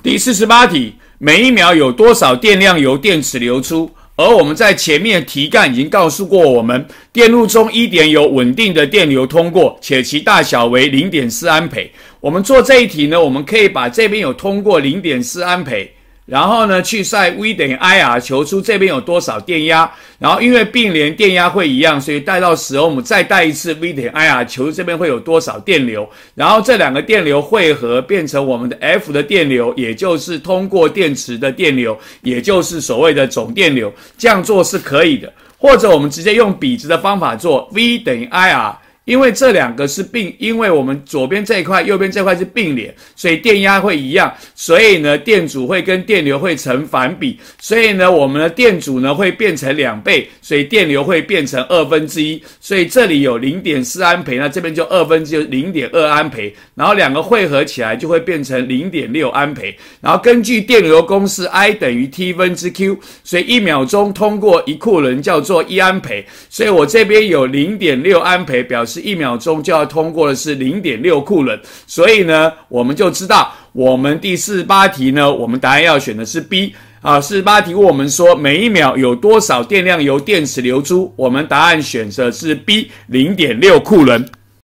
第四十八题，每一秒有多少电量由电池流出？而我们在前面题干已经告诉过我们，电路中一点有稳定的电流通过，且其大小为零点四安培。我们做这一题呢，我们可以把这边有通过零点四安培。然后呢，去算 V 等于 I R，求出这边有多少电压。然后因为并联电压会一样，所以带到十欧姆再带一次 V 等于 I R，求这边会有多少电流。然后这两个电流汇合变成我们的 F 的电流，也就是通过电池的电流，也就是所谓的总电流。这样做是可以的，或者我们直接用比值的方法做 V 等于 I R。因为这两个是并，因为我们左边这一块、右边这块是并联，所以电压会一样，所以呢，电阻会跟电流会成反比，所以呢，我们的电阻呢会变成两倍，所以电流会变成二分之一，所以这里有零点四安培，那这边就二分之零点二安培，然后两个汇合起来就会变成零点六安培，然后根据电流公式 I 等于 t 分之 Q，所以一秒钟通过一库仑叫做一安培，所以我这边有零点六安培表示。一秒钟就要通过的是零点六库仑，所以呢，我们就知道我们第四十八题呢，我们答案要选的是 B 啊。四十八题，问我们说每一秒有多少电量由电池流出，我们答案选择是 B，零点六库仑。